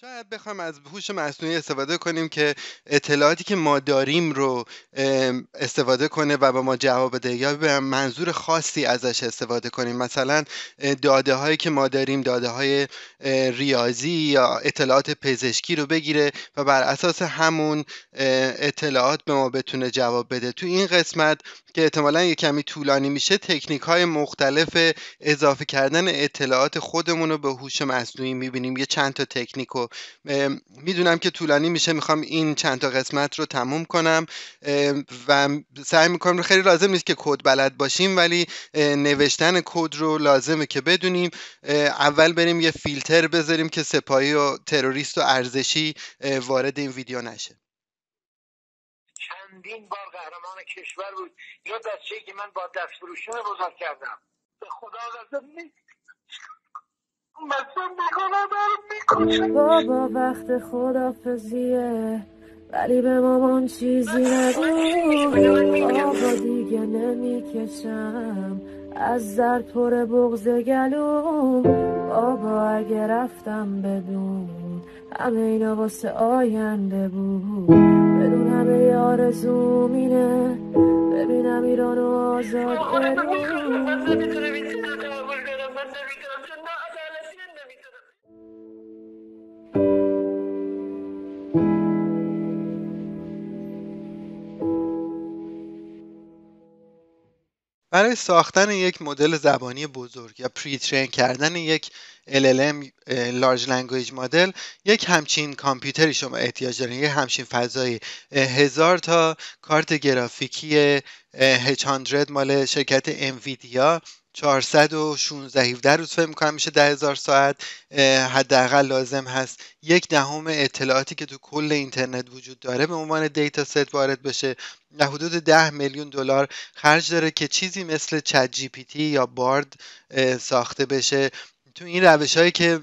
شاید بخوایم از هوش مصنوعی استفاده کنیم که اطلاعاتی که ما داریم رو استفاده کنه و به ما جواب بده یا به منظور خاصی ازش استفاده کنیم مثلا داده هایی که ما داریم داده های ریاضی یا اطلاعات پزشکی رو بگیره و بر اساس همون اطلاعات به ما بتونه جواب بده تو این قسمت که احتمالا یه کمی طولانی میشه تکنیک های مختلف اضافه کردن اطلاعات خودمون رو به هوش مصنوعی میبینیم یه چند تا تکنیک رو میدونم که طولانی میشه میخوام این چند تا قسمت رو تموم کنم و سعی میکنم خیلی لازم نیست که کد بلد باشیم ولی نوشتن کد رو لازمه که بدونیم اول بریم یه فیلتر بذاریم که سپاهی و تروریست و ارزشی وارد این ویدیو نشه چندین بار قهرمان کشور بود یا بچه که من با دست دستفروشون بزرگ کردم به خدا لازم نیست بابا وقت خدا خدافزیه ولی به مامان چیزی نگو بابا دیگه نمی کشم از زر پر بغز گلوم بابا اگه رفتم بدون همه اینا واسه آینده بود بدون همه آرزوم مینه ببینم ایران و آزاد بریم برای ساختن یک مدل زبانی بزرگ یا پریترین کردن یک LLM لارج لنگویج مدل یک همچین کامپیوتری شما احتیاج دارین یک همچین فضایی هزار تا کارت گرافیکی 800 مال شرکت انویدیا 416 17 روز فکر میکنم میشه 10000 ساعت حداقل لازم هست یک دهم اطلاعاتی که تو کل اینترنت وجود داره به عنوان دیتا ست وارد بشه در حدود 10 میلیون دلار خرج داره که چیزی مثل چت جی پی تی یا بارد ساخته بشه تو این روش هایی که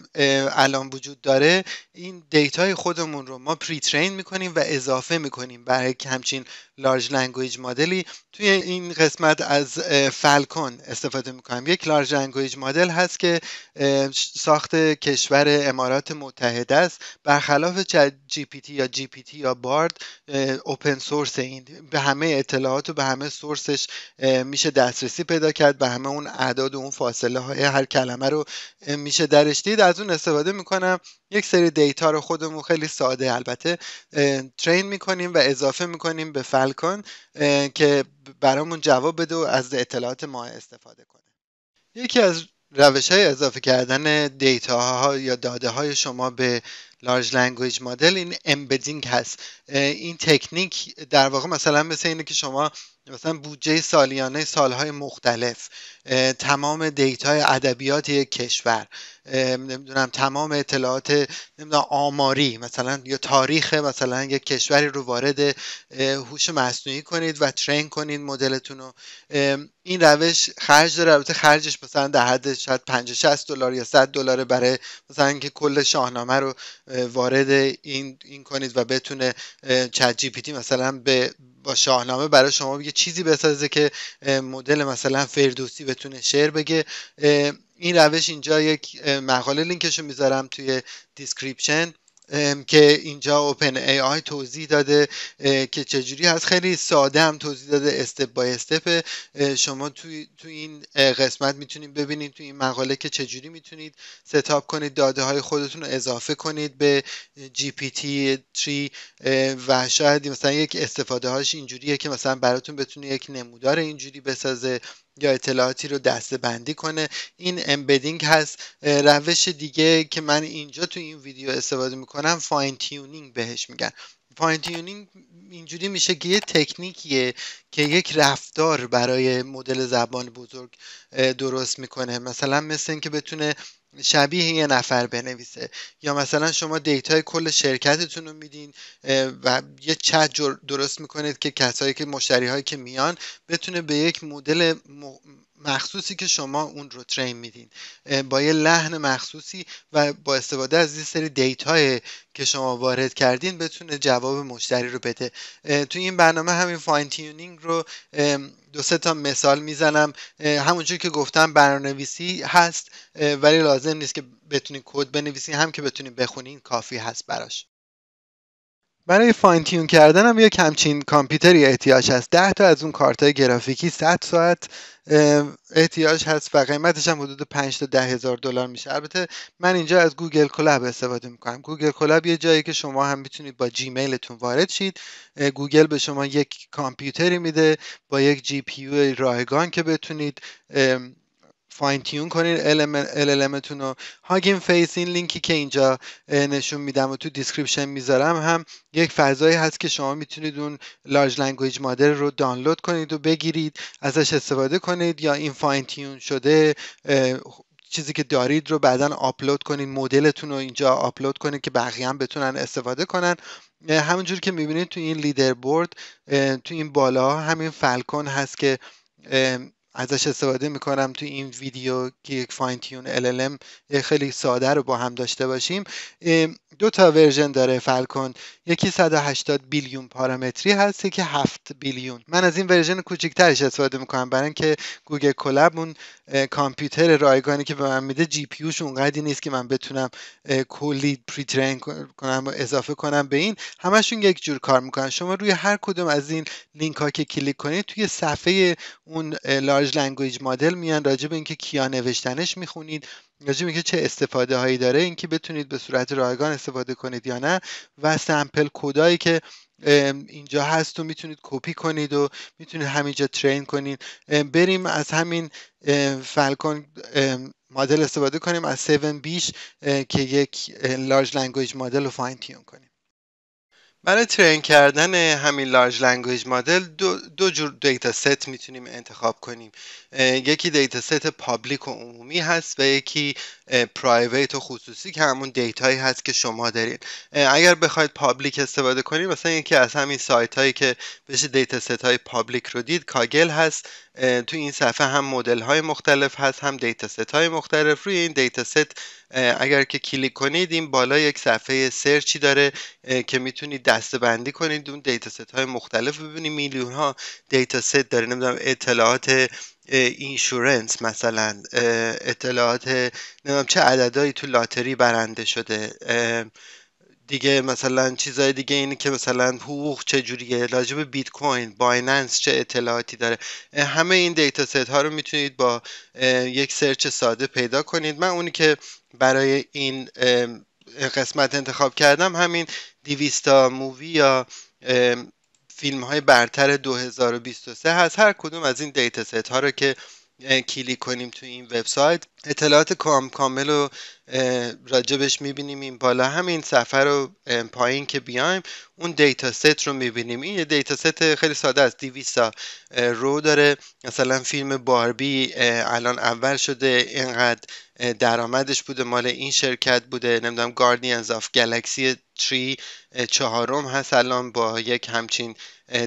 الان وجود داره این دیتای خودمون رو ما پری ترین میکنیم و اضافه میکنیم برای همچین لارج لنگویج مدلی توی این قسمت از فالکون استفاده میکنم یک لارج لنگویج مدل هست که ساخت کشور امارات متحده است برخلاف چت جی پی تی یا جی پی تی یا بارد اوپن سورس این به همه اطلاعات و به همه سورسش میشه دسترسی پیدا کرد به همه اون اعداد و اون فاصله های هر کلمه رو میشه درش دید از اون استفاده میکنم یک سری دیتا رو خودمون خیلی ساده البته ترین میکنیم و اضافه میکنیم به فلکن که برامون جواب بده و از اطلاعات ما استفاده کنه یکی از روش های اضافه کردن دیتا ها یا داده های شما به لارج لنگویج مدل این امبدینگ هست این تکنیک در واقع مثلا مثل اینه که شما مثلا بودجه سالیانه سالهای مختلف تمام دیتای ادبیات یک کشور نمیدونم تمام اطلاعات نمیدونم آماری مثلا یا تاریخ مثلا یک کشوری رو وارد هوش مصنوعی کنید و ترین کنید مدلتون رو این روش خرج داره البته خرجش مثلا در حد شاید 50 60 دلار یا 100 دلار برای مثلا اینکه کل شاهنامه رو وارد این, این کنید و بتونه چت جی پی تی مثلا به با شاهنامه برای شما بگه چیزی بسازه که مدل مثلا فردوسی بتونه شعر بگه این روش اینجا یک مقاله لینکش رو میذارم توی دیسکریپشن که اینجا اوپن ای آی توضیح داده که چجوری هست خیلی ساده هم توضیح داده استپ بای استپ شما تو, تو این قسمت میتونید ببینید تو این مقاله که چجوری میتونید ستاپ کنید داده های خودتون رو اضافه کنید به جی پی تی 3 و شاید مثلا یک استفاده هاش اینجوریه که مثلا براتون بتونه یک نمودار اینجوری بسازه یا اطلاعاتی رو دسته بندی کنه این امبدینگ هست روش دیگه که من اینجا تو این ویدیو استفاده میکنم فاین تیونینگ بهش میگن فاین تیونینگ اینجوری میشه که یه تکنیکیه که یک رفتار برای مدل زبان بزرگ درست میکنه مثلا مثل اینکه بتونه شبیه یه نفر بنویسه یا مثلا شما دیتای کل شرکتتون رو میدین و یه چت درست میکنید که کسایی که مشتری هایی که میان بتونه به یک مدل مخصوصی که شما اون رو ترین میدین با یه لحن مخصوصی و با استفاده از یه سری دیتای که شما وارد کردین بتونه جواب مشتری رو بده تو این برنامه همین فاین تیونینگ رو دو سه تا مثال میزنم همونجور که گفتم برنامه‌نویسی هست ولی لازم نیست که بتونی کد بنویسی هم که بتونی بخونی کافی هست براش برای فاین تیون کردن هم یک همچین کامپیوتری احتیاج هست 10 تا از اون کارت گرافیکی 100 ساعت احتیاج هست و قیمتش هم حدود 5 تا 10 هزار دلار میشه البته من اینجا از گوگل کلاب استفاده میکنم گوگل کلاب یه جایی که شما هم میتونید با جیمیلتون وارد شید گوگل به شما یک کامپیوتری میده با یک جی پی رایگان که بتونید فاین تیون کنین LLMتون رو هاگین فیس این لینکی که اینجا نشون میدم و تو دیسکریپشن میذارم هم یک فضایی هست که شما میتونید اون لارج لنگویج مادر رو دانلود کنید و بگیرید ازش استفاده کنید یا این فاین تیون شده چیزی که دارید رو بعدا آپلود کنید مدلتون رو اینجا آپلود کنید که بقیه هم بتونن استفاده کنن همونجور که میبینید تو این لیدر بورد تو این بالا همین فالکون هست که ازش استفاده میکنم تو این ویدیو که یک فاین تیون LLM خیلی ساده رو با هم داشته باشیم دو تا ورژن داره فلکن یکی 180 بیلیون پارامتری هست که 7 بیلیون من از این ورژن کوچیکترش استفاده میکنم برای اینکه گوگل کلب اون کامپیوتر رایگانی که به من میده جی پی اونقدی نیست که من بتونم کلی پری ترین کنم و اضافه کنم به این همشون یک جور کار میکنن شما روی هر کدوم از این لینک ها که کلیک کنید توی صفحه اون لارج لنگویج مدل میان راجع به اینکه کیا نوشتنش میخونید راجع اینکه چه استفاده هایی داره اینکه بتونید به صورت رایگان استفاده کنید یا نه و سمپل کدایی که اینجا هست و میتونید کپی کنید و میتونید همینجا ترین کنید بریم از همین فالکون مدل استفاده کنیم از 7 بیش که یک لارج لنگویج مدل رو فاین تیون کنیم برای ترین کردن همین لارج لنگویج مدل دو, دو جور دیتا ست میتونیم انتخاب کنیم یکی دیتا ست پابلیک و عمومی هست و یکی پرایویت و خصوصی که همون دیتایی هست که شما دارین اگر بخواید پابلیک استفاده کنید مثلا یکی از همین سایت هایی که بشه دیتا ست های پابلیک رو دید کاگل هست تو این صفحه هم مدل های مختلف هست هم دیتا ست های مختلف روی این دیتا ست اگر که کلیک کنید این بالا یک صفحه سرچی داره که میتونید بندی کنید اون دیتا ست های مختلف ببینید میلیون ها دیتا ست داره نمیدونم اطلاعات اینشورنس مثلا اطلاعات نمیدونم چه عددهایی تو لاتری برنده شده دیگه مثلا چیزای دیگه اینه که مثلا حقوق چه جوریه راجب بیت کوین بایننس چه اطلاعاتی داره همه این دیتا ست ها رو میتونید با یک سرچ ساده پیدا کنید من اونی که برای این قسمت انتخاب کردم همین دیویستا مووی یا فیلم های برتر 2023 هست هر کدوم از این دیتا ست ها رو که کلیک کنیم تو این وبسایت اطلاعات کام کامل رو راجبش میبینیم این بالا همین سفر رو پایین که بیایم اون دیتا ست رو میبینیم این یه دیتا ست خیلی ساده است دیویسا رو داره مثلا فیلم باربی الان اول شده اینقدر درآمدش بوده مال این شرکت بوده نمیدونم گاردینز آف گلکسی 3 چهارم هست الان با یک همچین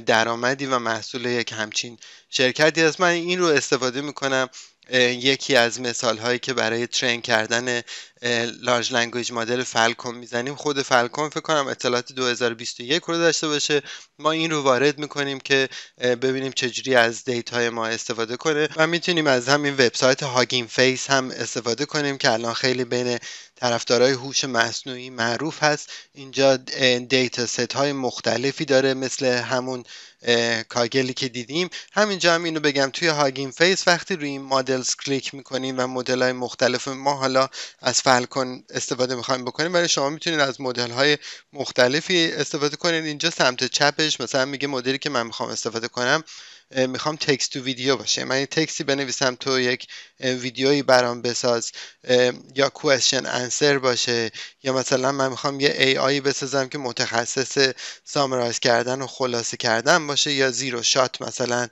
درآمدی و محصول یک همچین شرکتی هست من این رو استفاده میکنم یکی از مثال هایی که برای ترین کردن لارج لنگویج مدل فلکون میزنیم خود فلکون فکر کنم اطلاعات 2021 رو داشته باشه ما این رو وارد میکنیم که ببینیم چجوری از های ما استفاده کنه و میتونیم از همین وبسایت هاگین فیس هم استفاده کنیم که الان خیلی بین طرفدارای هوش مصنوعی معروف هست اینجا دیتا ست های مختلفی داره مثل همون کاگلی که دیدیم همینجا هم اینو بگم توی هاگین فیس وقتی روی این مدلز کلیک میکنیم و مدل های مختلف ما حالا از فالکن استفاده میخوایم بکنیم برای شما میتونید از مدل های مختلفی استفاده کنید اینجا سمت چپش مثلا میگه مدلی که من میخوام استفاده کنم میخوام تکست تو ویدیو باشه من یه تکستی بنویسم تو یک ویدیویی برام بساز یا کوشن انسر باشه یا مثلا من میخوام یه ای آی بسازم که متخصص سامرایز کردن و خلاصه کردن باشه یا زیرو شات مثلا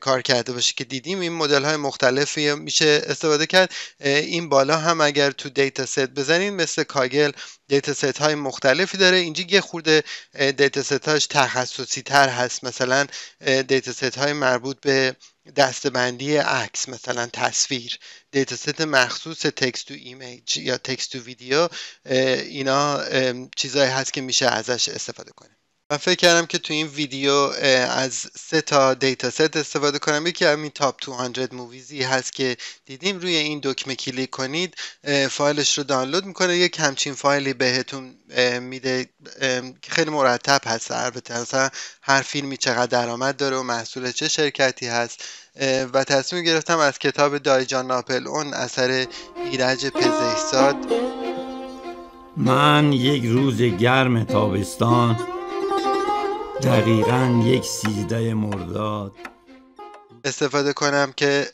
کار کرده باشه که دیدیم این مدل های مختلفی میشه استفاده کرد این بالا هم اگر تو دیتا ست بزنین مثل کاگل دیتا ست های مختلفی داره اینجا یه خورده دیتا ست هاش تخصصی تر هست مثلا دیتا ست های مربوط به دستبندی عکس مثلا تصویر دیتاست مخصوص تکست تو ایمیج یا تکست تو ویدیو اینا چیزایی هست که میشه ازش استفاده کنیم من فکر کردم که تو این ویدیو از سه تا دیتا ست استفاده کنم یکی همین تاپ 200 موویزی هست که دیدیم روی این دکمه کلیک کنید فایلش رو دانلود میکنه یک همچین فایلی بهتون میده که خیلی مرتب هست البته مثلا هر فیلمی چقدر درآمد داره و محصول چه شرکتی هست و تصمیم گرفتم از کتاب دایجان ناپل اون اثر ایرج پزیساد. من یک روز گرم تابستان دقیقا یک سیزده مرداد استفاده کنم که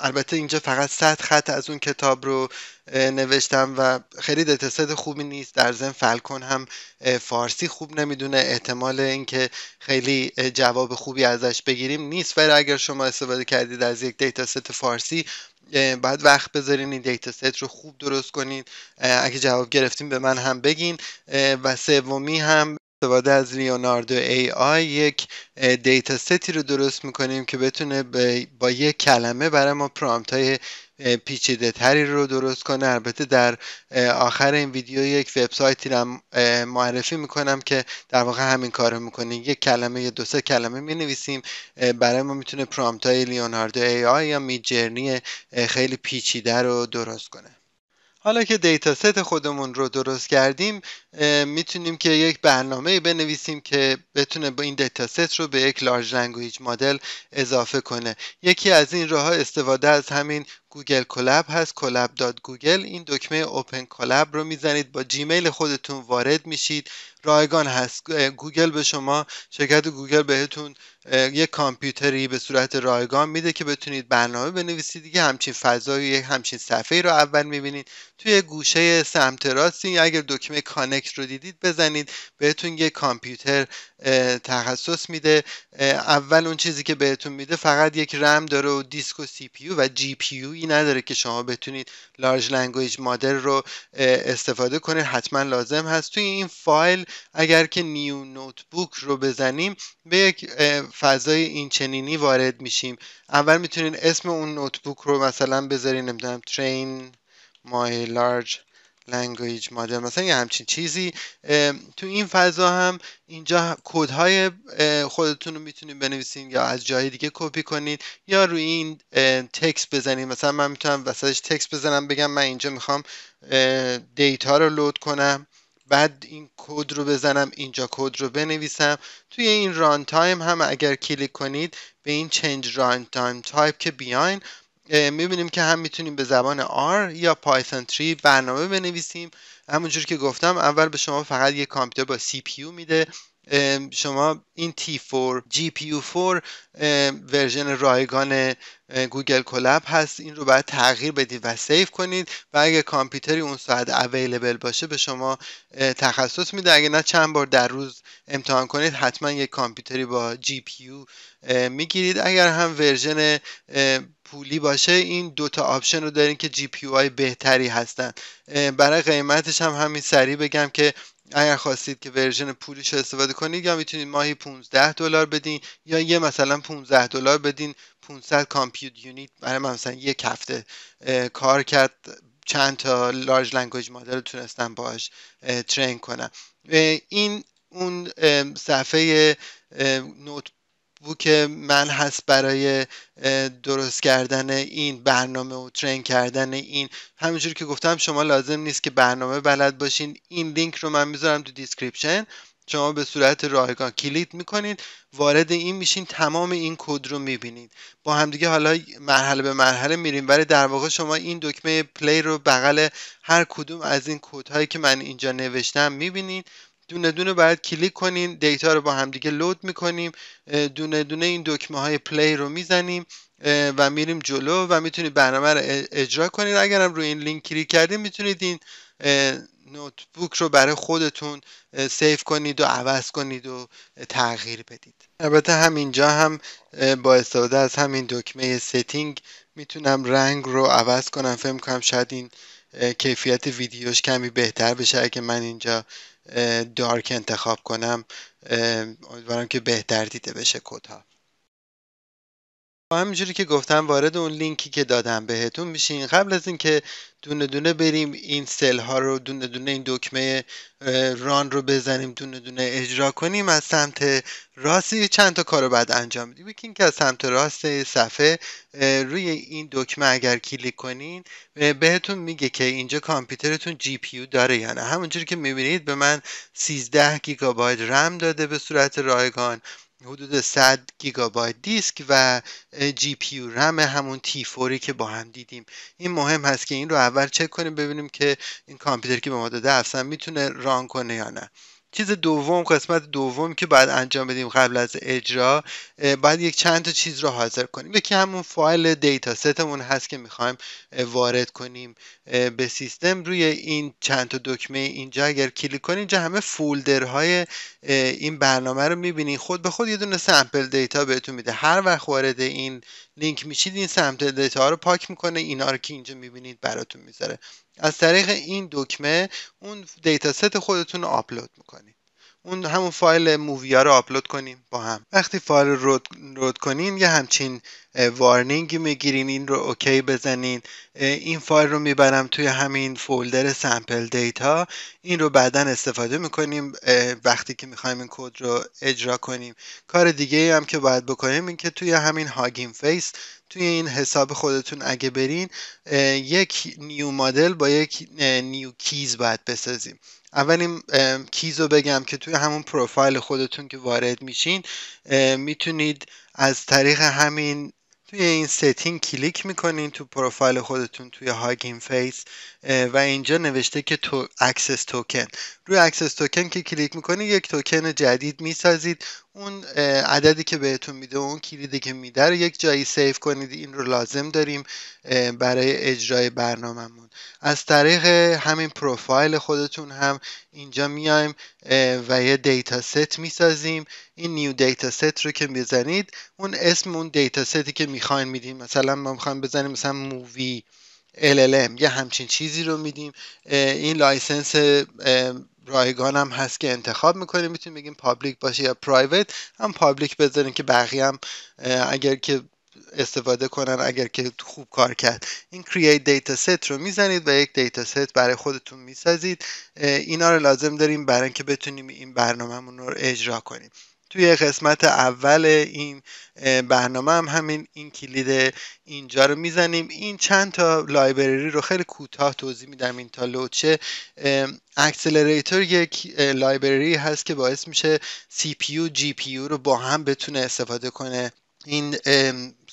البته اینجا فقط صد خط از اون کتاب رو نوشتم و خیلی دیتاست خوبی نیست در ضمن فلکن هم فارسی خوب نمیدونه احتمال اینکه خیلی جواب خوبی ازش بگیریم نیست ولی اگر شما استفاده کردید از یک دیتاست فارسی بعد وقت بذارین این دیتا ست رو خوب درست کنید اگه جواب گرفتیم به من هم بگین و سومی هم استفاده از لیوناردو ای آی یک دیتا ستی رو درست میکنیم که بتونه با یک کلمه برای ما پرامپت های پیچیده تری رو درست کنه البته در آخر این ویدیو یک وبسایتی رو معرفی میکنم که در واقع همین کار رو میکنه یک کلمه یا دو سه کلمه می نویسیم برای ما میتونه پرامپت های لیوناردو ای آی یا میجرنی خیلی پیچیده رو درست کنه حالا که دیتا ست خودمون رو درست کردیم میتونیم که یک برنامه بنویسیم که بتونه با این دیتا رو به یک لارج لنگویج مدل اضافه کنه یکی از این راه استفاده از همین گوگل کلاب هست کلاب داد گوگل این دکمه اوپن کلاب رو میزنید با جیمیل خودتون وارد میشید رایگان هست گوگل به شما شرکت گوگل بهتون یک کامپیوتری به صورت رایگان میده که بتونید برنامه بنویسید دیگه همچین فضایی همچین صفحه رو اول میبینید توی گوشه سمت راست اگر دکمه کانکت رو دیدید بزنید بهتون یه کامپیوتر تخصص میده اول اون چیزی که بهتون میده فقط یک رم داره و دیسک و سی پی و جی پی ای نداره که شما بتونید لارج لنگویج مادر رو استفاده کنید حتما لازم هست توی این فایل اگر که نیو نوتبوک رو بزنیم به یک فضای این وارد میشیم اول میتونید اسم اون نوتبوک رو مثلا بذارین نمیدونم ترین my large لنگویج مادر مثلا یه همچین چیزی تو این فضا هم اینجا کودهای خودتون رو میتونید بنویسین یا از جای دیگه کپی کنید یا روی این تکست بزنید مثلا من میتونم وسطش تکست بزنم بگم من اینجا میخوام دیتا رو لود کنم بعد این کد رو بزنم اینجا کد رو بنویسم توی این ران تایم هم اگر کلیک کنید به این چنج ران تایم تایپ که بیاین میبینیم که هم میتونیم به زبان R یا پایتون 3 برنامه بنویسیم همونجور که گفتم اول به شما فقط یک کامپیوتر با CPU میده شما این T4 GPU4 ورژن رایگان گوگل کلاب هست این رو باید تغییر بدید و سیف کنید و اگه کامپیوتری اون ساعت اویلیبل باشه به شما تخصص میده اگه نه چند بار در روز امتحان کنید حتما یک کامپیوتری با GPU میگیرید اگر هم ورژن پولی باشه این دوتا آپشن رو دارین که GPU های بهتری هستن برای قیمتش هم همین سریع بگم که اگر خواستید که ورژن پولیش رو استفاده کنید یا میتونید ماهی 15 دلار بدین یا یه مثلا 15 دلار بدین 500 کامپیوت یونیت برای من مثلا یک هفته کار کرد چند تا لارج لنگویج مادر رو تونستم باهاش ترین کنم این اون صفحه نوت بوک من هست برای درست کردن این برنامه و ترین کردن این همینجور که گفتم شما لازم نیست که برنامه بلد باشین این لینک رو من میذارم تو دیسکریپشن شما به صورت رایگان کلید میکنید وارد این میشین تمام این کد رو میبینید با همدیگه حالا مرحله به مرحله میریم ولی در واقع شما این دکمه پلی رو بغل هر کدوم از این کودهایی که من اینجا نوشتم میبینید دونه دونه باید کلیک کنین دیتا رو با همدیگه لود میکنیم دونه دونه این دکمه های پلی رو میزنیم و میریم جلو و میتونید برنامه رو اجرا کنید اگرم روی این لینک کلیک کردین میتونید این بوک رو برای خودتون سیف کنید و عوض کنید و تغییر بدید البته همینجا هم با استفاده از همین دکمه ستینگ میتونم رنگ رو عوض کنم فهم کنم شاید این کیفیت ویدیوش کمی بهتر بشه اگه من اینجا دارک انتخاب کنم امیدوارم که بهتر دیده بشه کدها همینجوری که گفتم وارد اون لینکی که دادم بهتون میشین قبل از اینکه دونه دونه بریم این سل ها رو دونه دونه این دکمه ران رو بزنیم دونه دونه اجرا کنیم از سمت راستی چند تا کار رو بعد انجام بدیم یکی اینکه از سمت راست صفحه روی این دکمه اگر کلیک کنین بهتون میگه که اینجا کامپیوترتون جی پی داره یا نه همونجوری که میبینید به من 13 گیگابایت رم داده به صورت رایگان حدود 100 گیگابایت دیسک و جی پی یو رم همون تی فوری که با هم دیدیم این مهم هست که این رو اول چک کنیم ببینیم که این کامپیوتر که به ما داده اصلا میتونه ران کنه یا نه چیز دوم قسمت دوم که باید انجام بدیم قبل از اجرا باید یک چند تا چیز رو حاضر کنیم یکی همون فایل دیتا ستمون هست که میخوایم وارد کنیم به سیستم روی این چند تا دکمه اینجا اگر کلیک کنیم اینجا همه فولدرهای این برنامه رو میبینین خود به خود یه دونه سمپل دیتا بهتون میده هر وقت وارد این لینک میشید این سمپل دیتا رو پاک میکنه اینا رو که اینجا میبینید براتون میذاره از طریق این دکمه اون دیتا ست خودتون رو آپلود میکنید اون همون فایل موویا رو آپلود کنیم با هم وقتی فایل رو رود, رود کنین یه همچین وارنینگی میگیرین این رو اوکی بزنین این فایل رو میبرم توی همین فولدر سمپل دیتا این رو بعدا استفاده میکنیم وقتی که میخوایم این کد رو اجرا کنیم کار دیگه ای هم که باید بکنیم این که توی همین هاگین فیس توی این حساب خودتون اگه برین یک نیو مدل با یک نیو کیز باید بسازیم اولین کیز رو بگم که توی همون پروفایل خودتون که وارد میشین میتونید از طریق همین توی این ستینگ کلیک میکنین تو پروفایل خودتون توی هاگین فیس و اینجا نوشته که تو اکسس توکن روی اکسس توکن که کلیک میکنین یک توکن جدید میسازید اون عددی که بهتون میده اون کلیدی که میده رو یک جایی سیف کنید این رو لازم داریم برای اجرای برنامهمون از طریق همین پروفایل خودتون هم اینجا میایم و یه دیتا ست میسازیم این نیو دیتا ست رو که میزنید اون اسم اون دیتا ستی که میخواین میدیم مثلا ما میخوایم بزنیم مثلا مووی LLM یا همچین چیزی رو میدیم این لایسنس رایگان هم هست که انتخاب میکنیم میتونیم بگیم پابلیک باشه یا پرایوت هم پابلیک بذاریم که بقیه هم اگر که استفاده کنن اگر که خوب کار کرد این create دیتا ست رو میزنید و یک دیتا ست برای خودتون میسازید اینا رو لازم داریم برای اینکه بتونیم این برنامهمون رو اجرا کنیم توی قسمت اول این برنامه هم همین این کلید اینجا رو میزنیم این چند تا لایبرری رو خیلی کوتاه توضیح میدم این تا لوچه اکسلریتور یک لایبرری هست که باعث میشه CPU GPU رو با هم بتونه استفاده کنه این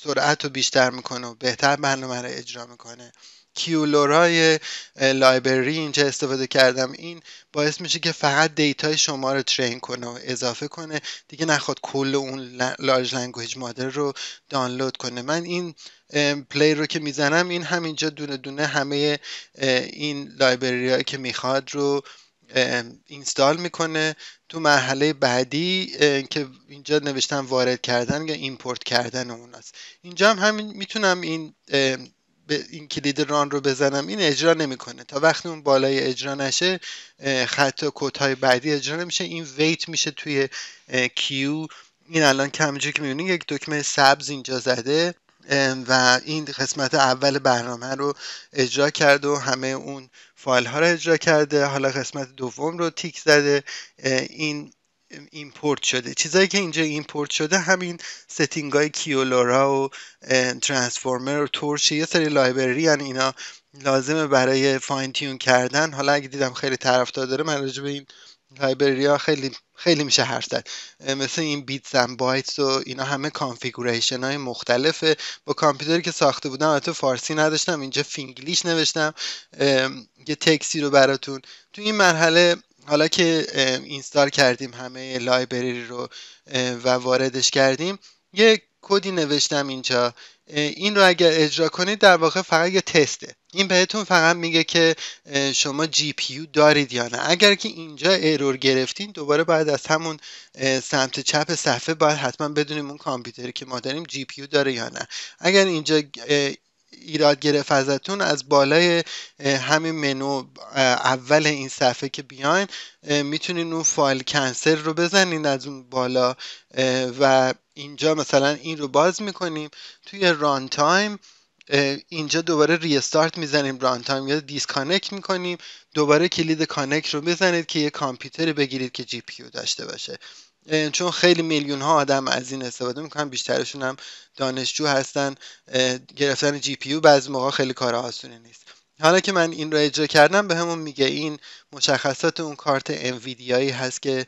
سرعت رو بیشتر میکنه و بهتر برنامه رو اجرا میکنه کیولورای لایبرری اینجا استفاده کردم این باعث میشه که فقط دیتای شما رو ترین کنه و اضافه کنه دیگه نخواد کل اون لارج لنگویج مادر رو دانلود کنه من این پلی رو که میزنم این همینجا دونه دونه همه این لایبرری که میخواد رو اینستال میکنه تو مرحله بعدی که اینجا نوشتم وارد کردن یا ایمپورت کردن اوناست اینجا هم همین میتونم این این کلید ران رو بزنم این اجرا نمیکنه تا وقتی اون بالای اجرا نشه خط کد های بعدی اجرا نمیشه این ویت میشه توی کیو این الان کمجه که میبینید یک دکمه سبز اینجا زده و این قسمت اول برنامه رو اجرا کرد و همه اون فایل ها رو اجرا کرده حالا قسمت دوم رو تیک زده این ایمپورت شده چیزایی که اینجا ایمپورت شده همین ستینگ های کیولورا و ترانسفورمر و تورش یه سری لایبرری هم اینا لازمه برای فاین تیون کردن حالا اگه دیدم خیلی طرفدار داره من راجع به این لایبرری ها خیلی خیلی میشه حرف زد مثل این بیت اند بایتس و اینا همه کانفیگوریشن های مختلفه با کامپیوتری که ساخته بودم البته فارسی نداشتم اینجا فینگلیش نوشتم یه تکسی رو براتون تو این مرحله حالا که اینستال کردیم همه لایبرری رو و واردش کردیم یه کدی نوشتم اینجا این رو اگر اجرا کنید در واقع فقط یه تسته این بهتون فقط میگه که شما جی پی دارید یا نه اگر که اینجا ارور گرفتین دوباره بعد از همون سمت چپ صفحه باید حتما بدونیم اون کامپیوتری که ما داریم جی پی داره یا نه اگر اینجا ایراد گرفت ازتون از بالای همین منو اول این صفحه که بیاین میتونین اون فایل کنسل رو بزنین از اون بالا و اینجا مثلا این رو باز میکنیم توی ران تایم اینجا دوباره ریستارت میزنیم ران تایم یا دیسکانکت میکنیم دوباره کلید کانکت رو بزنید که یه کامپیوتر بگیرید که جی پیو داشته باشه چون خیلی میلیون ها آدم از این استفاده میکنن بیشترشون هم دانشجو هستن گرفتن جی پی یو بعضی موقع خیلی کار آسونی نیست حالا که من این رو اجرا کردم به همون میگه این مشخصات اون کارت انویدیایی هست که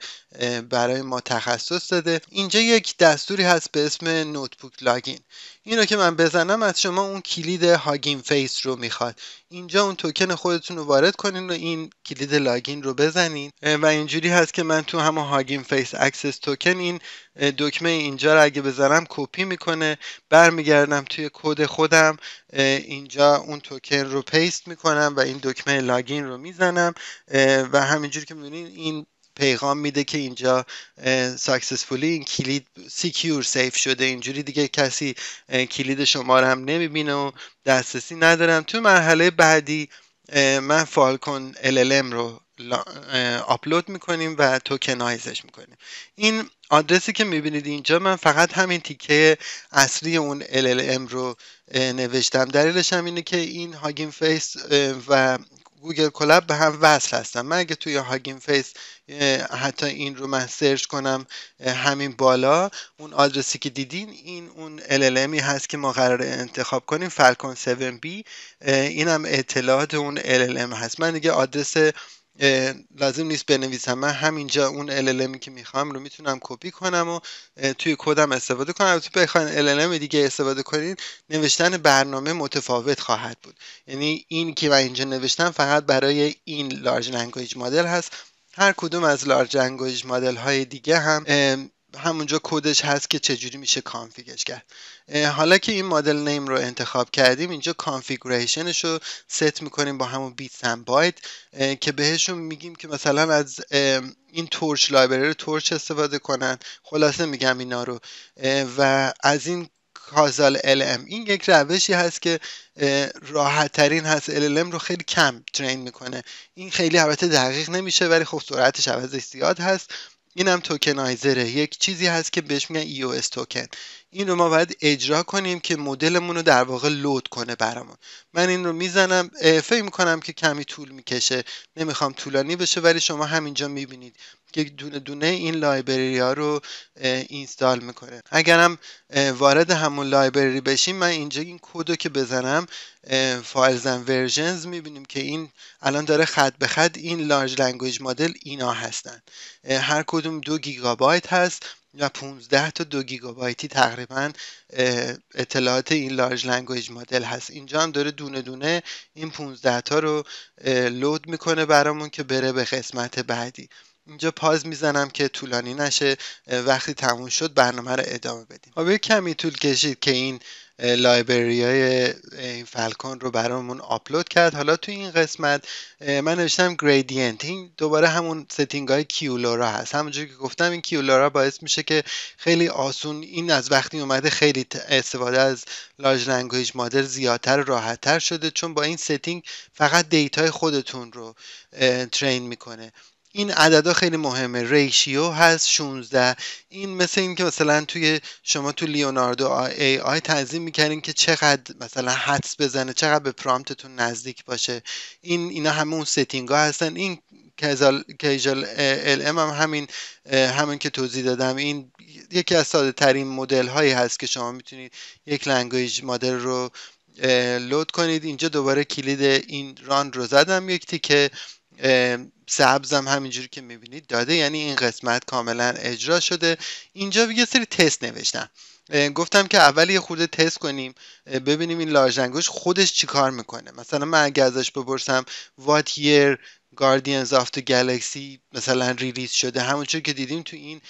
برای ما تخصص داده اینجا یک دستوری هست به اسم نوتبوک لاگین رو که من بزنم از شما اون کلید هاگین فیس رو میخواد اینجا اون توکن خودتون رو وارد کنین و این کلید لاگین رو بزنین و اینجوری هست که من تو همون هاگین فیس اکسس توکن این دکمه اینجا رو اگه بزنم کپی میکنه برمیگردم توی کد خودم اینجا اون توکن رو پیست میکنم و این دکمه لاگین رو میزنم و همینجوری که میبینین این پیغام میده که اینجا ساکسسفولی این کلید سیکیور سیف شده اینجوری دیگه کسی کلید شما رو هم نمیبینه و دسترسی ندارم تو مرحله بعدی من فالکون LLM رو آپلود میکنیم و توکنایزش میکنیم این آدرسی که میبینید اینجا من فقط همین تیکه اصلی اون LLM رو نوشتم دلیلش هم اینه که این هاگین فیس و گوگل کلاب به هم وصل هستن من اگه توی هاگین فیس حتی این رو من سرچ کنم همین بالا اون آدرسی که دیدین این اون LLMی هست که ما قرار انتخاب کنیم فالکون 7B اینم اطلاعات اون LLM هست من دیگه آدرس لازم نیست بنویسم من همینجا اون LLM که میخوام رو میتونم کپی کنم و توی کدم استفاده کنم توی بخواین LLM دیگه استفاده کنین نوشتن برنامه متفاوت خواهد بود یعنی این که من اینجا نوشتم فقط برای این لارج لنگویج مدل هست هر کدوم از لارج لنگویج مدل های دیگه هم همونجا کدش هست که چجوری میشه کانفیگش کرد حالا که این مدل نیم رو انتخاب کردیم اینجا کانفیگوریشنش رو ست میکنیم با همون بیت سن بایت که بهشون میگیم که مثلا از این تورچ لایبرری تورچ استفاده کنن خلاصه میگم اینا رو و از این کازال LM این یک روشی هست که راحت ترین هست LLM رو خیلی کم ترین میکنه این خیلی البته دقیق نمیشه ولی خب سرعتش از زیاد هست اینم توکنایزره یک چیزی هست که بهش میگن EOS توکن این رو ما باید اجرا کنیم که مدلمون رو در واقع لود کنه برامون من این رو میزنم فکر میکنم که کمی طول میکشه نمیخوام طولانی بشه ولی شما همینجا میبینید که دونه دونه این لایبرری ها رو اینستال میکنه اگرم وارد همون لایبرری بشیم من اینجا این کد رو که بزنم فایلز اند ورژنز میبینیم که این الان داره خط به خط این لارج لنگویج مدل اینا هستن هر کدوم دو گیگابایت هست یا 15 تا دو گیگابایتی تقریبا اطلاعات این لارج لنگویج مدل هست اینجا هم داره دونه دونه این 15 تا رو لود میکنه برامون که بره به قسمت بعدی اینجا پاز میزنم که طولانی نشه وقتی تموم شد برنامه رو ادامه بدیم خب کمی طول کشید که این لایبرری های این رو برامون آپلود کرد حالا تو این قسمت من نوشتم گریدینت این دوباره همون ستینگ های کیولورا هست همونجوری که گفتم این کیولورا باعث میشه که خیلی آسون این از وقتی اومده خیلی استفاده از لارج لنگویج مادر زیادتر راحتتر شده چون با این ستینگ فقط دیتای خودتون رو ترین میکنه این عددا خیلی مهمه ریشیو هست 16 این مثل این که مثلا توی شما تو لیوناردو ای آی تنظیم میکنین که چقدر مثلا حدس بزنه چقدر به پرامپتتون نزدیک باشه این اینا همه اون ستینگ ها هستن این کیجال ال ام هم همین همین که توضیح دادم این یکی از ساده ترین مدل هایی هست که شما میتونید یک لنگویج مدل رو لود کنید اینجا دوباره کلید این ران رو زدم یک تیکه سبزم همینجوری که میبینید داده یعنی این قسمت کاملا اجرا شده اینجا یه سری تست نوشتم گفتم که اول یه خورده تست کنیم ببینیم این لنگویج خودش چیکار میکنه مثلا من اگه ازش بپرسم what year گاردینز آف the Galaxy مثلا ریلیز شده همونطور که دیدیم تو این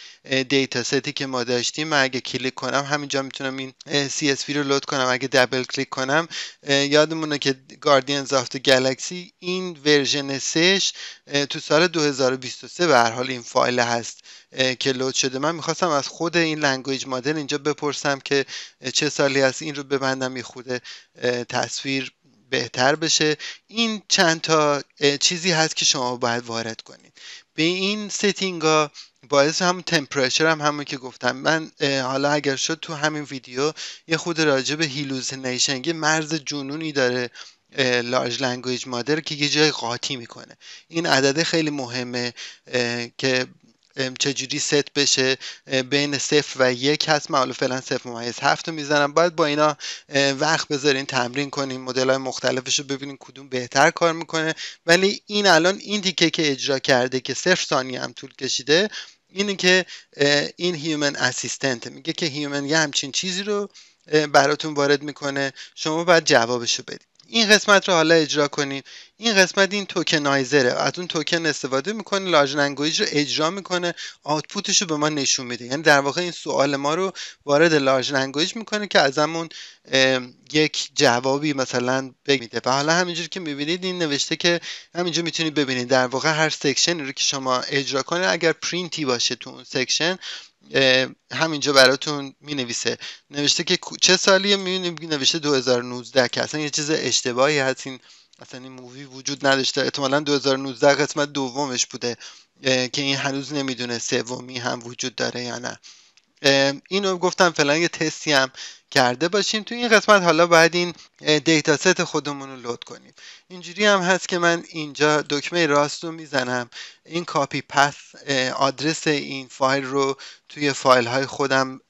دیتا ستی که ما داشتیم من اگه کلیک کنم همینجا میتونم این CSV رو لود کنم اگه دبل کلیک کنم یادمونه که گاردینز آف the Galaxy این ورژن سش تو سال 2023 به هر حال این فایل هست که لود شده من میخواستم از خود این لنگویج مدل اینجا بپرسم که چه سالی از این رو ببندم یه خود تصویر بهتر بشه این چند تا چیزی هست که شما باید وارد کنید به این ستینگ ها باعث همون تمپرچر هم همون که گفتم من حالا اگر شد تو همین ویدیو یه خود راجع به هیلوزنیشن یه مرز جنونی داره لارج لنگویج مادر که یه جای قاطی میکنه این عدده خیلی مهمه که چجوری ست بشه بین صفر و یک هست من فعلا صفر ممیز هفت رو میزنم باید با اینا وقت بذارین تمرین کنین مدل های مختلفش رو ببینین کدوم بهتر کار میکنه ولی این الان این دیکه که اجرا کرده که صفر ثانیه هم طول کشیده اینه که این هیومن اسیستنت میگه که هیومن یه همچین چیزی رو براتون وارد میکنه شما باید جوابش رو بدید این قسمت رو حالا اجرا کنیم این قسمت این توکنایزره از اون توکن استفاده میکنه لارج لنگویج رو اجرا میکنه آوتپوتش رو به ما نشون میده یعنی در واقع این سوال ما رو وارد لارج لنگویج میکنه که از ازمون یک جوابی مثلا بگیده و حالا همینجور که میبینید این نوشته که همینجا میتونید ببینید در واقع هر سکشنی رو که شما اجرا کنید اگر پرینتی باشه تو اون سکشن همینجا براتون می نویسه نوشته که چه سالیه می نوشته 2019 که اصلا یه چیز اشتباهی هست این اصلا این مووی وجود نداشته احتمالا 2019 قسمت دومش بوده که این هنوز نمیدونه سومی هم وجود داره یا نه اینو گفتم فعلا یه تستی هم کرده باشیم تو این قسمت حالا باید این دیتا ست خودمون رو لود کنیم اینجوری هم هست که من اینجا دکمه راست رو میزنم این کاپی پس آدرس این فایل رو توی فایل های خودم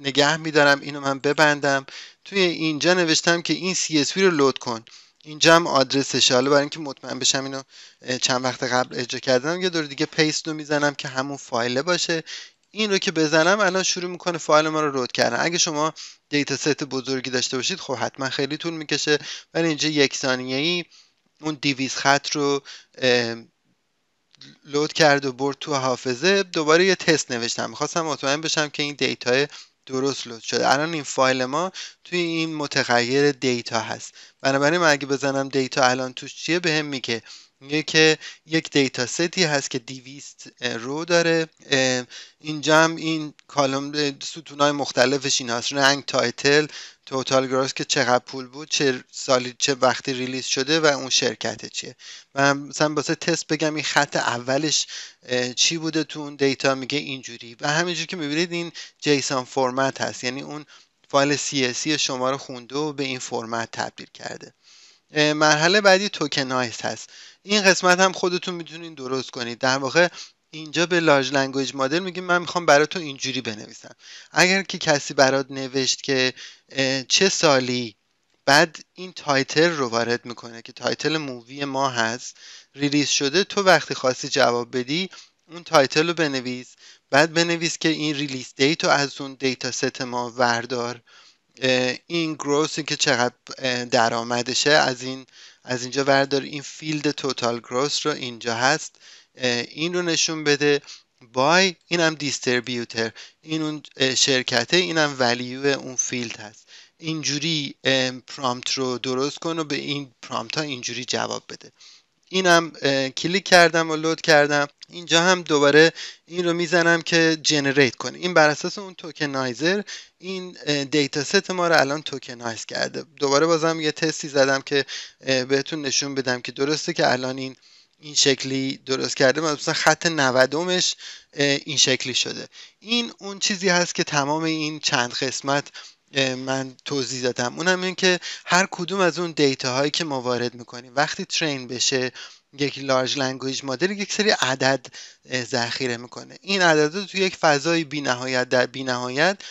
نگه میدارم اینو من ببندم توی اینجا نوشتم که این CSV رو لود کن اینجا هم آدرسش حالا برای اینکه مطمئن بشم اینو چند وقت قبل اجرا کردم یه دور دیگه پیست رو میزنم که همون فایله باشه این رو که بزنم الان شروع میکنه فایل ما رو رود کردن اگه شما دیتا ست بزرگی داشته باشید خب حتما خیلی طول میکشه ولی اینجا یک ثانیه ای اون دیویز خط رو لود کرد و برد تو حافظه دوباره یه تست نوشتم میخواستم مطمئن بشم که این دیتا درست لود شده الان این فایل ما توی این متغیر دیتا هست بنابراین من اگه بزنم دیتا الان توش چیه بهم به میگه میگه که یک دیتا ستی هست که 200 رو داره اینجا هم این کالم ستونهای مختلفش این هست رنگ تایتل توتال گراس که چقدر پول بود چه سالی چه وقتی ریلیز شده و اون شرکت چیه و مثلا واسه تست بگم این خط اولش چی بوده تو اون دیتا میگه اینجوری و همینجور که میبینید این جیسون فرمت هست یعنی اون فایل سی شما رو خونده و به این فرمت تبدیل کرده مرحله بعدی توکنایز هست این قسمت هم خودتون میتونین درست کنید در واقع اینجا به لارج لنگویج مدل میگیم من میخوام برای تو اینجوری بنویسم اگر که کسی برات نوشت که چه سالی بعد این تایتل رو وارد میکنه که تایتل مووی ما هست ریلیز شده تو وقتی خواستی جواب بدی اون تایتل رو بنویس بعد بنویس که این ریلیز دیت رو از اون دیتا ست ما وردار این گروس که چقدر درآمدشه از این از اینجا وردار این فیلد توتال گروس رو اینجا هست این رو نشون بده بای این هم دیستریبیوتر این اون شرکته این هم ولیو اون فیلد هست اینجوری پرامت رو درست کن و به این پرامپت ها اینجوری جواب بده اینم کلیک کردم و لود کردم اینجا هم دوباره این رو میزنم که جنریت کنه این بر اساس اون توکنایزر این دیتا ست ما رو الان توکنایز کرده دوباره بازم یه تستی زدم که بهتون نشون بدم که درسته که الان این این شکلی درست کرده مثلا خط 90 این شکلی شده این اون چیزی هست که تمام این چند قسمت من توضیح دادم اونم این که هر کدوم از اون دیتا هایی که ما وارد میکنیم وقتی ترین بشه یک لارج لنگویج مدل یک سری عدد ذخیره میکنه این عدد رو توی یک فضای بینهایت در بینهایت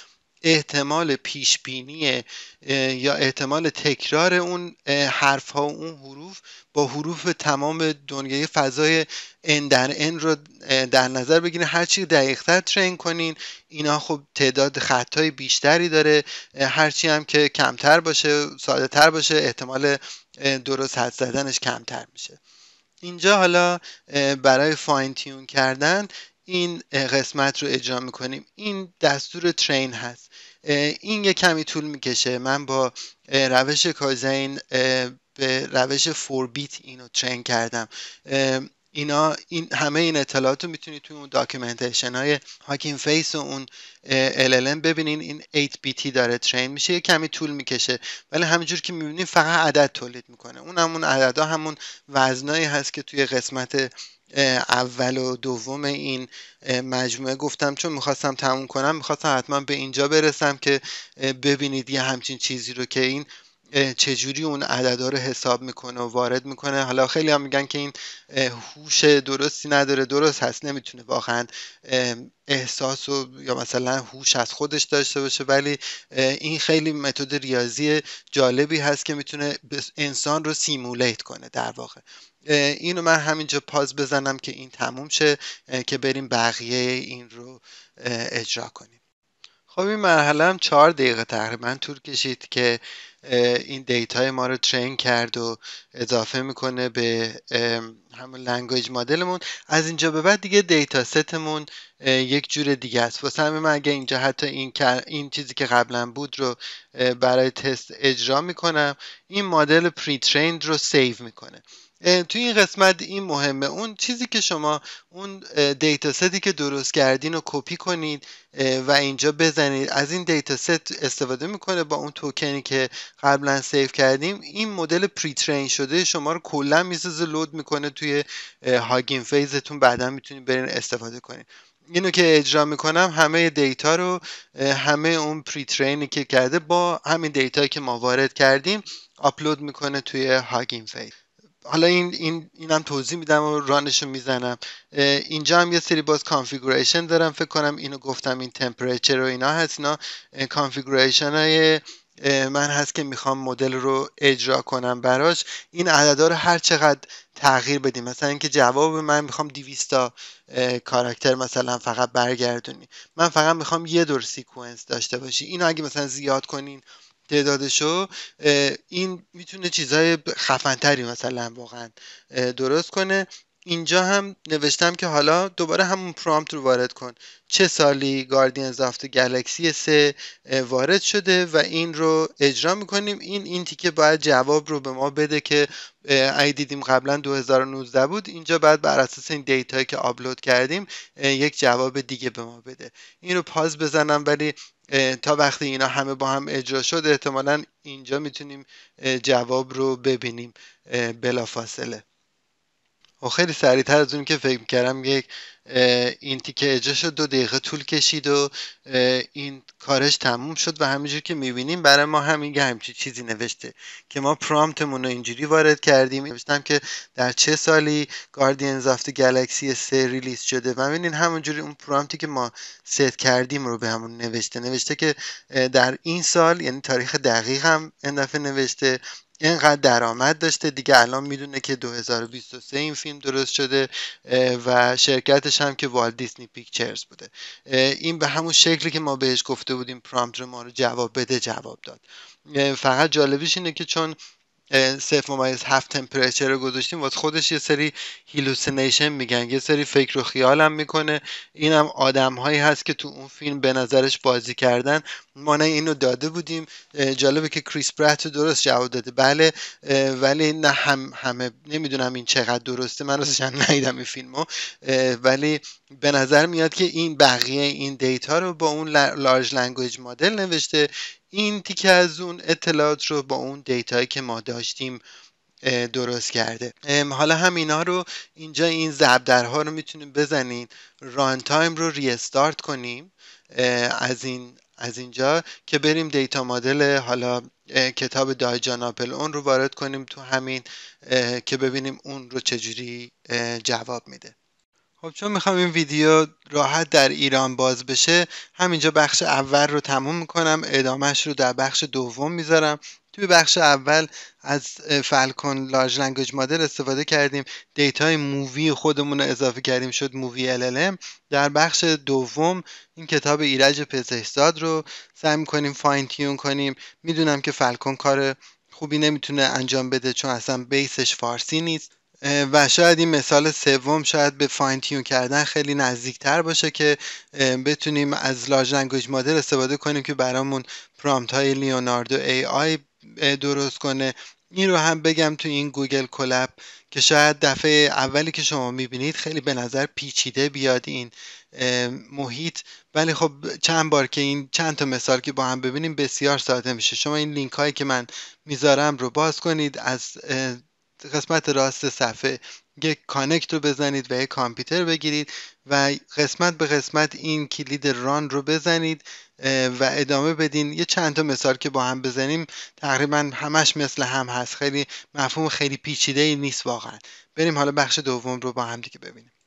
احتمال پیش بینی یا احتمال تکرار اون حرف ها و اون حروف با حروف تمام دنیای فضای ان در ان رو در نظر بگیرین هرچی تر ترین کنین اینا خب تعداد خطای بیشتری داره هرچی هم که کمتر باشه ساده تر باشه احتمال درست حد زدنش کمتر میشه اینجا حالا برای فاین تیون کردن این قسمت رو اجرا میکنیم این دستور ترین هست این یه کمی طول میکشه من با روش کازین به روش فوربیت اینو ترین کردم اینا این همه این اطلاعات رو میتونید توی اون داکیومنتیشن های هاکین فیس و اون LLM ببینین این 8BT داره ترین میشه یه کمی طول میکشه ولی همینجور که میبینین فقط عدد تولید میکنه اون همون عددا همون وزنایی هست که توی قسمت اول و دوم این مجموعه گفتم چون میخواستم تموم کنم میخواستم حتما به اینجا برسم که ببینید یه همچین چیزی رو که این چجوری اون عددا رو حساب میکنه و وارد میکنه حالا خیلی هم میگن که این هوش درستی نداره درست هست نمیتونه واقعا احساس و یا مثلا هوش از خودش داشته باشه ولی این خیلی متد ریاضی جالبی هست که میتونه انسان رو سیمولیت کنه در واقع اینو من همینجا پاز بزنم که این تموم شه که بریم بقیه این رو اجرا کنیم خب این مرحله هم چهار دقیقه تقریبا طول کشید که این دیتا ما رو ترین کرد و اضافه میکنه به همون لنگویج مدلمون از اینجا به بعد دیگه دیتا ستمون یک جور دیگه است واسه همین من اگه اینجا حتی این, این چیزی که قبلا بود رو برای تست اجرا میکنم این مدل پری تریند رو سیو میکنه توی این قسمت این مهمه اون چیزی که شما اون دیتا ستی که درست کردین رو کپی کنید و اینجا بزنید از این دیتا ست استفاده میکنه با اون توکنی که قبلا سیو کردیم این مدل پری ترین شده شما رو کلا میسازه لود میکنه توی هاگین فیزتون بعدا میتونید برین استفاده کنید اینو که اجرا میکنم همه دیتا رو همه اون پری ترینی که کرده با همین دیتا که ما وارد کردیم آپلود میکنه توی هاگین فیز حالا این این اینم توضیح میدم و رانشو میزنم اینجا هم یه سری باز کانفیگوریشن دارم فکر کنم اینو گفتم این تمپرچر و اینا هست اینا کانفیگوریشن های من هست که میخوام مدل رو اجرا کنم براش این عددا رو هر چقدر تغییر بدیم مثلا اینکه جواب من میخوام 200 تا کاراکتر مثلا فقط برگردونی من فقط میخوام یه دور سیکونس داشته باشی اینو اگه مثلا زیاد کنین تعدادشو این میتونه چیزای خفنتری مثلا واقعا درست کنه اینجا هم نوشتم که حالا دوباره همون پرامپت رو وارد کن چه سالی گاردینز آفت گلکسی 3 وارد شده و این رو اجرا میکنیم این این تیکه باید جواب رو به ما بده که اگه دیدیم قبلا 2019 بود اینجا بعد بر اساس این دیتایی که آپلود کردیم یک جواب دیگه به ما بده این رو پاز بزنم ولی تا وقتی اینا همه با هم اجرا شد احتمالا اینجا میتونیم جواب رو ببینیم بلافاصله و خب، خیلی سریعتر از اون که فکر کردم یک این تیکه شد دو دقیقه طول کشید و این کارش تموم شد و همینجور که میبینیم برای ما همین همچی چیزی نوشته که ما پرامپتمون رو اینجوری وارد کردیم نوشتم که در چه سالی گاردینز آف دی گلکسی 3 ریلیز شده و ببینین همونجوری اون پرامپتی که ما ست کردیم رو به همون نوشته نوشته که در این سال یعنی تاریخ دقیق هم این نوشته اینقدر درآمد داشته دیگه الان میدونه که 2023 این فیلم درست شده و شرکتش هم که والت دیزنی پیکچرز بوده این به همون شکلی که ما بهش گفته بودیم پرامپت رو ما رو جواب بده جواب داد فقط جالبیش اینه که چون صرف ممیز هفت تمپریچر رو گذاشتیم واسه خودش یه سری هیلوسینیشن میگن یه سری فکر و خیالم میکنه اینم آدم هایی هست که تو اون فیلم به نظرش بازی کردن ما نه اینو داده بودیم جالبه که کریس پرت درست جواب داده بله ولی نه هم همه نمیدونم این چقدر درسته من راستش ندیدم این فیلمو ولی به نظر میاد که این بقیه این دیتا رو با اون لارج لنگویج مدل نوشته این تیکه از اون اطلاعات رو با اون دیتایی که ما داشتیم درست کرده حالا هم اینا رو اینجا این زبدرها رو میتونیم بزنین ران تایم رو ریستارت کنیم از این از اینجا که بریم دیتا مدل حالا کتاب دایجان آپل اون رو وارد کنیم تو همین که ببینیم اون رو چجوری جواب میده خب چون میخوام این ویدیو راحت در ایران باز بشه همینجا بخش اول رو تموم میکنم ادامهش رو در بخش دوم میذارم توی بخش اول از فلکون لارج لنگویج مادل استفاده کردیم دیتای مووی خودمون رو اضافه کردیم شد مووی LLM در بخش دوم این کتاب ایرج پزشکزاد رو سعی میکنیم فاین تیون کنیم میدونم که فلکون کار خوبی نمیتونه انجام بده چون اصلا بیسش فارسی نیست و شاید این مثال سوم شاید به فاین تیون کردن خیلی نزدیکتر باشه که بتونیم از لارج لنگویج مدل استفاده کنیم که برامون پرامپت های لیوناردو ای آی درست کنه این رو هم بگم تو این گوگل کلپ که شاید دفعه اولی که شما میبینید خیلی به نظر پیچیده بیاد این محیط ولی خب چند بار که این چند تا مثال که با هم ببینیم بسیار ساده میشه شما این لینک هایی که من میذارم رو باز کنید از قسمت راست صفحه یک کانکت رو بزنید و یک کامپیوتر بگیرید و قسمت به قسمت این کلید ران رو بزنید و ادامه بدین یه چند تا مثال که با هم بزنیم تقریبا همش مثل هم هست خیلی مفهوم خیلی پیچیده ای نیست واقعا بریم حالا بخش دوم رو با هم دیگه ببینیم